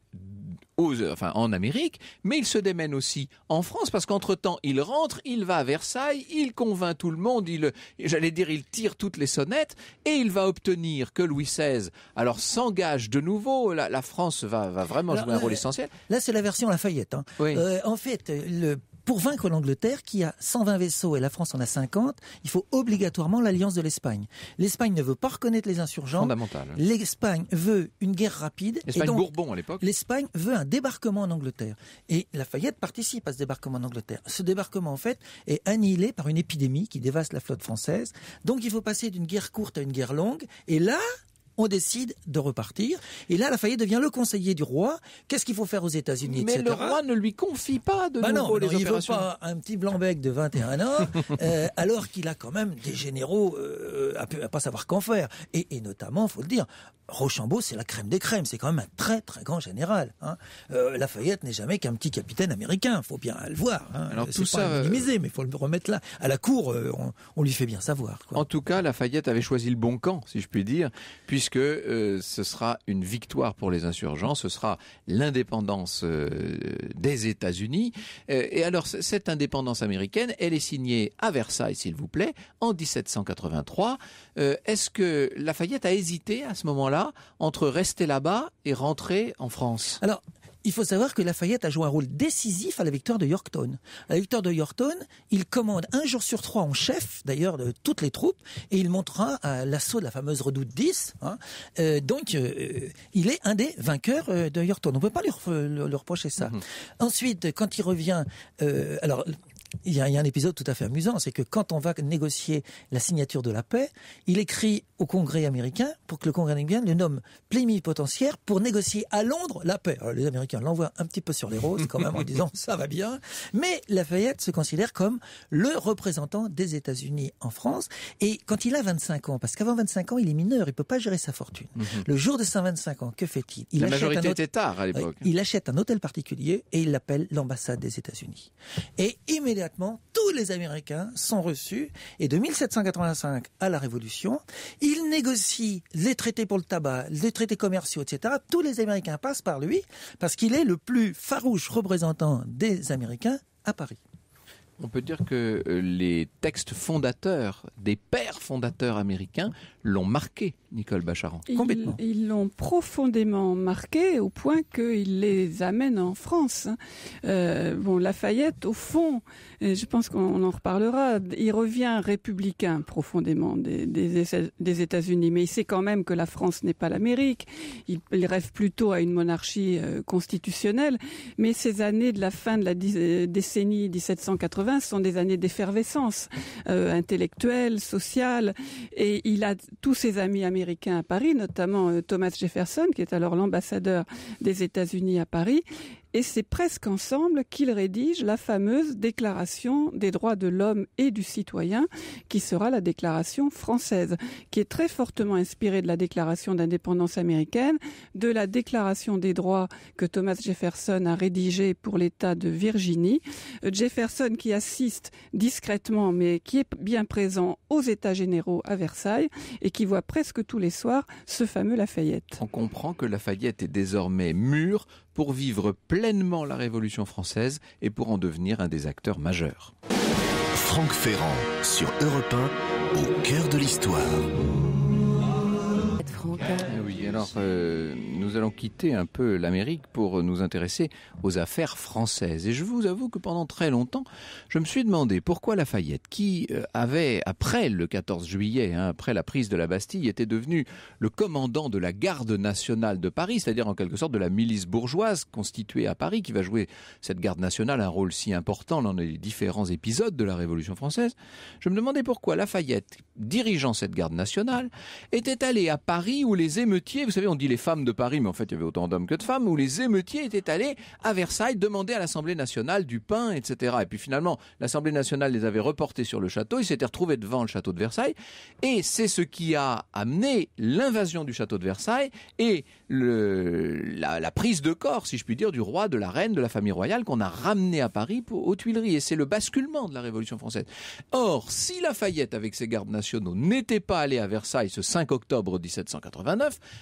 en Amérique, mais il se démène aussi en France parce qu'entre-temps, il rentre, il va à Versailles, il convainc tout le monde, il, j'allais dire, il tire toutes les sonnettes et il va obtenir que Louis XVI, alors s'engage de nouveau, la, France va, vraiment jouer un rôle essentiel. Là, c'est la version Lafayette. Hein. Euh, en fait, le pour vaincre l'Angleterre, qui a 120 vaisseaux et la France en a 50, il faut obligatoirement l'alliance de l'Espagne. L'Espagne ne veut pas reconnaître les insurgents. L'Espagne veut une guerre rapide. L'Espagne Bourbon à l'époque. L'Espagne veut un débarquement en Angleterre. Et Lafayette participe à ce débarquement en Angleterre. Ce débarquement, en fait, est annihilé par une épidémie qui dévaste la flotte française. Donc il faut passer d'une guerre courte à une guerre longue. Et là, on décide de repartir. Et là, Lafayette devient le conseiller du roi. Qu'est-ce qu'il faut faire aux États-Unis Mais le roi ne lui confie pas de bah nouveau les opérations. veut pas un petit blanc-bec de 21 ans, euh, alors qu'il a quand même des généraux euh, à, ne pas savoir qu'en faire. Et, notamment, notamment, faut le dire, Rochambeau, c'est la crème des crèmes. C'est quand même un très très grand général. Hein. Euh, Lafayette n'est jamais qu'un petit capitaine américain. Il Faut bien le voir. Hein. tout pas ça, minimisé, mais faut le remettre là. À la cour, on, lui fait bien savoir. En tout cas, Lafayette avait choisi le bon camp, si je puis dire, puisque puisque euh, ce sera une victoire pour les insurgents, ce sera l'indépendance euh, des États-Unis. Euh, et alors cette indépendance américaine, elle est signée à Versailles, s'il vous plaît, en 1783. Est-ce que Lafayette a hésité à ce moment-là entre rester là-bas et rentrer en France Alors il faut savoir que Lafayette a joué un rôle décisif à la victoire de Yorktown. À la victoire de Yorktown, il commande un jour sur trois en chef, d'ailleurs, de toutes les troupes, et il montera à l'assaut de la fameuse redoute 10. Hein. Euh, donc, euh, il est un des vainqueurs euh, de Yorktown. On ne peut pas lui, reprocher ça. Mm-hmm. Ensuite, quand il revient, alors il y, a, un épisode tout à fait amusant, c'est que quand on va négocier la signature de la paix, il écrit au Congrès américain pour que le Congrès américain le nomme plénipotentiaire pour négocier à Londres la paix. les Américains l'envoient un petit peu sur les roses quand même en disant ça va bien, mais Lafayette se considère comme le représentant des États-Unis en France et quand il a 25 ans, parce qu'avant 25 ans il est mineur, il peut pas gérer sa fortune. Mhm. Le jour de ses 25 ans, que fait-il il La majorité était à l'époque. Il achète un hôtel particulier et il l'appelle l'ambassade des États-Unis. Et immédiatement tous les Américains sont reçus. Et de 1785 à la Révolution, il négocie les traités pour le tabac, les traités commerciaux, etc. Tous les Américains passent par lui parce qu'il est le plus farouche représentant des Américains à Paris. On peut dire que euh, les textes fondateurs des pères fondateurs américains l'ont marqué. Nicole Bacharan. Ils l'ont profondément marqué au point qu'ils les amène en France. Hein. Euh, bon, Lafayette, au fond, je pense qu'on en reparlera, il revient républicain profondément des, des, États-Unis, mais il sait quand même que la France n'est pas l'Amérique. Il, rêve plutôt à une monarchie euh, constitutionnelle, mais ces années de la fin de la euh, décennie 1780 sont des années d'effervescence euh, intellectuelle, sociale, et il a tous ses amis américains à Paris, notamment euh, Thomas Jefferson, qui est alors l'ambassadeur des États-Unis à Paris, et c'est presque ensemble qu'ils rédigent la fameuse Déclaration des droits de l'homme et du citoyen, qui sera la Déclaration française, qui est très fortement inspirée de la Déclaration d'indépendance américaine, de la Déclaration des droits que Thomas Jefferson a rédigée pour l'État de Virginie. Euh, Jefferson qui assiste discrètement, mais qui est bien présent aux États généraux à Versailles et qui voit presque tous les soirs ce fameux Lafayette. On comprend que Lafayette est désormais mûr pour vivre pleinement la Révolution française et pour en devenir un des acteurs majeurs. Franck Ferrand sur Europe 1, au cœur de l'histoire. Oui, alors euh, nous allons quitter un peu l'Amérique pour nous intéresser aux affaires françaises. Et je vous avoue que pendant très longtemps, je me suis demandé pourquoi Lafayette, qui euh, avait, après le 14 juillet, hein, après la prise de la Bastille, était devenu le commandant de la garde nationale de Paris, c'est-à-dire en quelque sorte de la milice bourgeoise constituée à Paris, qui va jouer cette garde nationale un rôle si important dans les différents épisodes de la Révolution française, je me demandais pourquoi Lafayette, dirigeant cette garde nationale, était allé à Paris où les émeutiers, vous savez, on dit les femmes de Paris, mais en fait, il y avait autant d'hommes que de femmes, où les émeutiers étaient allés à Versailles demander à l'Assemblée nationale du pain, etc. Et puis finalement, l'Assemblée nationale les avait reportés sur le château, ils s'étaient retrouvés devant le château de Versailles, et c'est ce qui a amené l'invasion du château de Versailles et la, prise de corps, si je puis dire, du roi, de la reine, de la famille royale qu'on a ramené à Paris aux Tuileries. Et c'est le basculement de la Révolution française. Or, si Lafayette, avec ses gardes nationaux, n'était pas allé à Versailles ce 5 octobre 1780,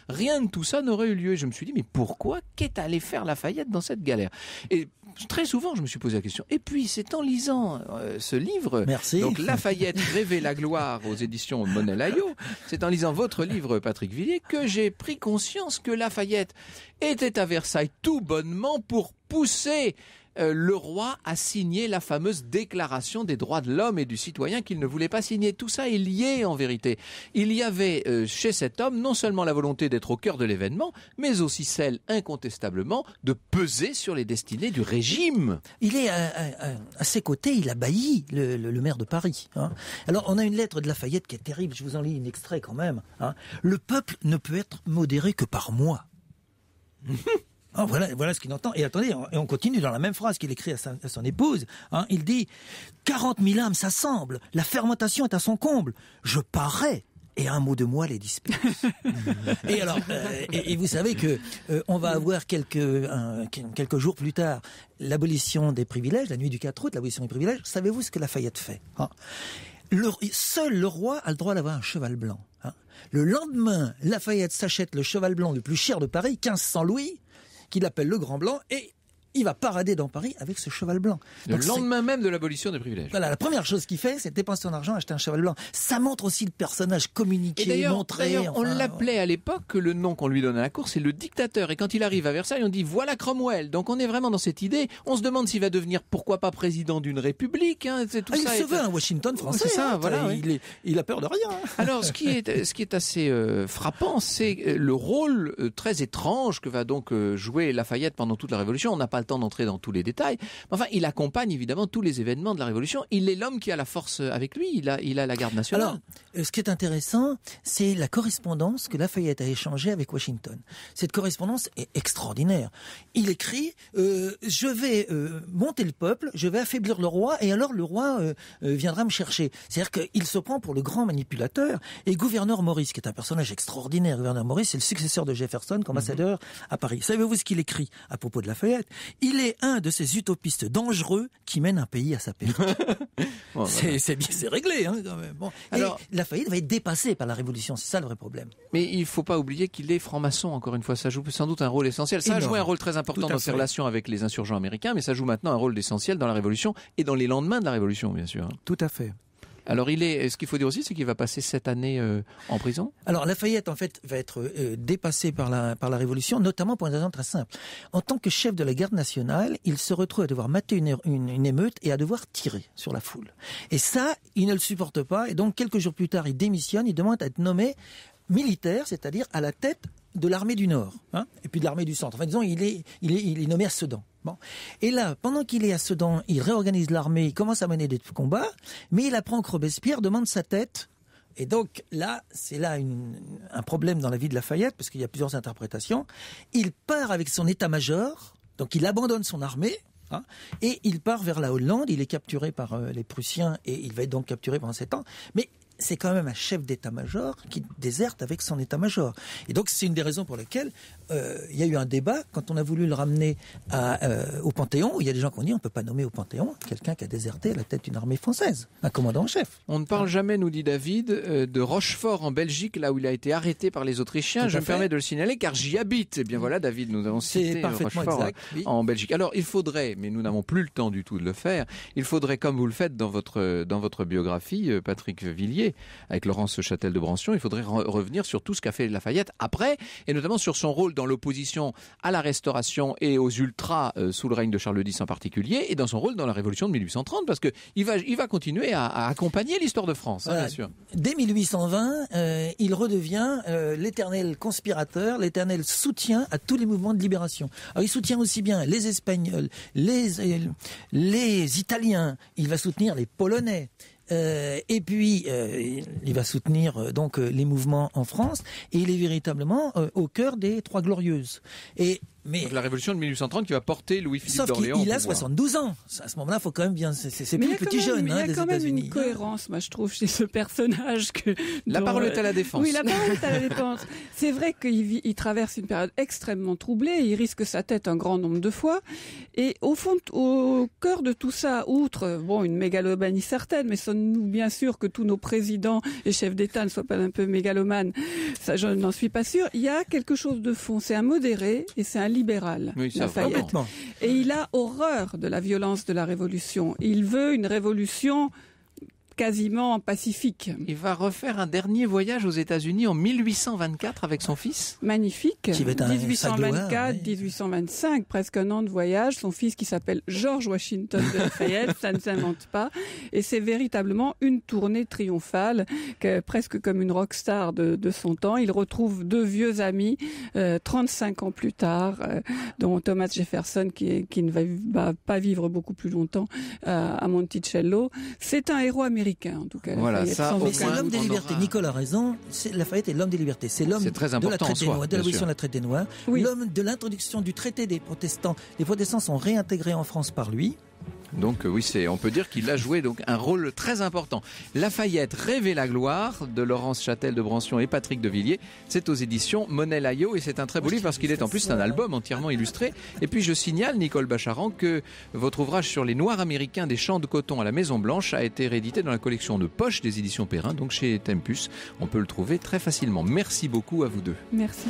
rien de tout ça n'aurait eu lieu. Et je me suis dit, mais pourquoi qu'est allé faire Lafayette dans cette galère Et très souvent, je me suis posé la question. Et puis, c'est en lisant euh, ce livre, donc Lafayette rêvait la gloire aux éditions Monelayo, c'est en lisant votre livre, Patrick Villiers, que j'ai pris conscience que Lafayette était à Versailles tout bonnement pour pousser euh, le roi a signé la fameuse déclaration des droits de l'homme et du citoyen qu'il ne voulait pas signer. Tout ça est lié en vérité. Il y avait euh, chez cet homme non seulement la volonté d'être au cœur de l'événement, mais aussi celle incontestablement de peser sur les destinées du régime. Il est euh, à, ses côtés, il a bailli le, maire de Paris. Hein. Alors on a une lettre de Lafayette qui est terrible, je vous en lis un extrait quand même. Hein. Le peuple ne peut être modéré que par moi. Ah, voilà, voilà ce qu'il entend. Et attendez, on, et on continue dans la même phrase qu'il écrit à, son épouse. Hein. il dit 40 000 âmes s'assemblent, la fermentation est à son comble. Je parais et un mot de moi les disperse. et alors, euh, et, vous savez que euh, on va avoir quelques quelques jours plus tard l'abolition des privilèges, la nuit du 4 août, l'abolition des privilèges. Savez-vous ce que Lafayette fait hein Seul le roi a le droit d'avoir un cheval blanc. Hein. le lendemain, Lafayette s'achète le cheval blanc le plus cher de Paris, 1500 louis, qu'il appelle le Grand Blanc et il va parader dans Paris avec ce cheval blanc. le lendemain même de l'abolition des privilèges. Voilà, la première chose qu'il fait, c'est dépenser son argent, acheter un cheval blanc. Ça montre aussi le personnage communiqué, montré. on l'appelait à l'époque, que le nom qu'on lui donne à la cour, c'est le dictateur. Et quand il arrive à Versailles, on dit voilà Cromwell. Donc on est vraiment dans cette idée. On se demande s'il va devenir, pourquoi pas, président d'une république. Hein, ah, il se veut un Washington français. C'est ça, hein. voilà. Il, a peur de rien. Hein. Alors ce qui est, assez euh, frappant, c'est euh, le rôle euh, très étrange que va donc jouer Lafayette pendant toute la Révolution. On n'a pas temps d'entrer dans tous les détails. Enfin, il accompagne évidemment tous les événements de la Révolution. Il est l'homme qui a la force euh, avec lui. Il a, il a la garde nationale. Alors, euh, ce qui est intéressant, c'est la correspondance que Lafayette a échangée avec Washington. Cette correspondance est extraordinaire. Il écrit euh, Je vais monter le peuple, je vais affaiblir le roi, et alors le roi viendra me chercher. C'est-à-dire qu'il se prend pour le grand manipulateur. Et gouverneur Maurice, qui est un personnage extraordinaire, gouverneur Maurice, c'est le successeur de Jefferson, mhm. ambassadeur à Paris. Savez-vous ce qu'il écrit à propos de Lafayette il est un de ces utopistes dangereux qui mènent un pays à sa perte. C'est bien, c'est réglé hein, quand même. Alors, la faillite va être dépassée par la révolution, c'est ça le vrai problème. Mais il faut pas oublier qu'il est franc-maçon. Encore une fois, ça joue sans doute un rôle essentiel. Ça joue a joué un rôle très important dans ses relations avec les insurgents américains, mais ça joue maintenant un rôle essentiel dans la révolution et dans les lendemains de la révolution, bien sûr. Tout à fait. Alors, il est. Ce qu'il faut dire aussi, c'est qu'il va passer cette année euh, en prison. Alors, Lafayette, en fait, va être euh, dépassé par la Révolution, notamment pour un raison très simple. En tant que chef de la garde nationale, il se retrouve à devoir mater une, une émeute et à devoir tirer sur la foule. Et ça, il ne le supporte pas. Et donc, quelques jours plus tard, il démissionne. Il demande à être nommé militaire, c'est-à-dire à la tête de l'armée du Nord, hein, et puis de l'armée du Centre. Enfin, disons, il est, il est, nommé à Sedan. Bon. Et là, pendant qu'il est à Sedan, il réorganise l'armée, il commence à mener des combats, mais il apprend que Robespierre demande sa tête et donc là, c'est là un problème dans la vie de Lafayette, parce qu'il y a plusieurs interprétations. Il part avec son état-major, donc il abandonne son armée, hein, et il part vers la Hollande, il est capturé par euh, les Prussiens, et il va être donc capturé pendant sept ans. Mais c'est quand même un chef d'état-major qui déserte avec son état-major. Et donc c'est une des raisons pour lesquelles euh, il y a eu un débat quand on a voulu le ramener à, euh, au Panthéon. il y a des gens qui ont dit on peut pas nommer au Panthéon quelqu'un qui a déserté à la tête d'une armée française, un commandant en chef. On ne parle jamais, nous dit David, euh, de Rochefort en Belgique, là où il a été arrêté par les Autrichiens. Je me permets de le signaler car j'y habite. et eh bien voilà, David, nous avons cité Rochefort en Belgique. Alors il faudrait, mais nous n'avons plus le temps du tout de le faire. Il faudrait, comme vous le faites dans votre dans votre biographie, Patrick Villiers, avec Laurence Châtel de Brancion, il faudrait revenir sur tout ce qu'a fait Lafayette après, et notamment sur son rôle dans l'opposition à la Restauration et aux ultras euh, sous le règne de Charles X en particulier, et dans son rôle dans la Révolution de 1830, parce que il va, il va continuer à, accompagner l'histoire de France, hein, Dès 1820, euh, il redevient euh, l'éternel conspirateur, l'éternel soutien à tous les mouvements de libération. il soutient aussi bien les Espagnols, les Italiens, il va soutenir les Polonais, euh, et puis, euh, il va soutenir euh, donc les mouvements en France et il est véritablement au cœur des Trois Glorieuses. Mais la révolution de 1830 qui va porter Louis-Philippe d'Orléans. Il, a 72 ans. À ce moment-là, Il faut quand même bien. C'est plus hein, Il y a il y a quand même une cohérence, moi je trouve, chez ce personnage que. La parole euh, est à la défense. Oui, la parole est à la défense. C'est vrai qu'il traverse une période extrêmement troublée. Il risque sa tête un grand nombre de fois. Et au fond, au cœur de tout ça, outre euh, bon une mégalomanie certaine, mais sommes-nous bien sûr que tous nos présidents et chefs d'État ne soient pas un peu mégalomanes Ça, je n'en suis pas sûr. Il y a quelque chose de fond. C'est un modéré et c'est un libéral, oui, Et il a horreur de la violence de la révolution. Il veut une révolution quasiment pacifique. Il va refaire un dernier voyage aux États-Unis en 1824 avec son fils. Magnifique. 1824, 1825, presque un an de voyage. Son fils qui s'appelle George Washington de Lafayette, ça ne s'invente pas. Et c'est véritablement une tournée triomphale, que, presque comme une rockstar de, de son temps. Il retrouve deux vieux amis 35 euh, ans plus tard, euh, dont Thomas Jefferson qui, ne va, pas vivre beaucoup plus longtemps euh, à Monticello. C'est un héros américain en Voilà, ça, c'est l'homme des libertés. Nicolas a raison. Lafayette est l'homme des libertés. C'est l'homme de la traite des Noirs, de l'abolition de la traite des Noirs, l'homme de l'introduction du traité des protestants. Les protestants sont réintégrés en France par lui. Donc euh, oui, c'est, on peut dire qu'il a joué donc un rôle très important. La Fayette rêvait la gloire de Laurence Châtel de Brancion et Patrick de Villiers, c'est aux éditions Monet Ayo et c'est un très beau livre parce qu'il est en plus un album entièrement illustré. Et puis je signale, Nicole Bacharan, que votre ouvrage sur les Noirs américains des champs de coton à la Maison Blanche a été réédité dans la collection de poche des éditions Perrin, donc chez Tempus. On peut le trouver très facilement. Merci beaucoup à vous deux. Merci.